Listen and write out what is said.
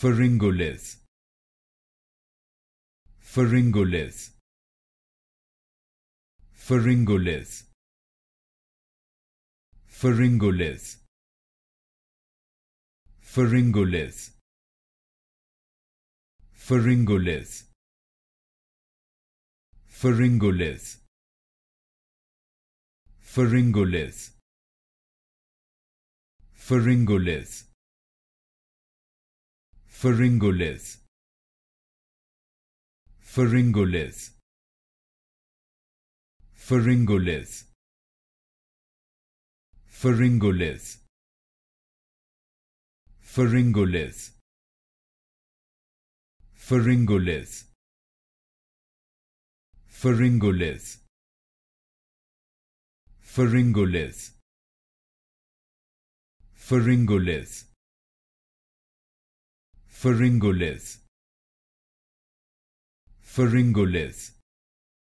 pharyngolith pharyngolith pharyngolith pharyngolith pharyngolith pharyngolith pharyngolith pharyngolith pharyngolith pharyngoles pharyngoles pharyngoles pharyngoles pharyngoles pharyngoles pharyngoles pharyngoles pharyngoles Pharyngolith. Pharyngolith.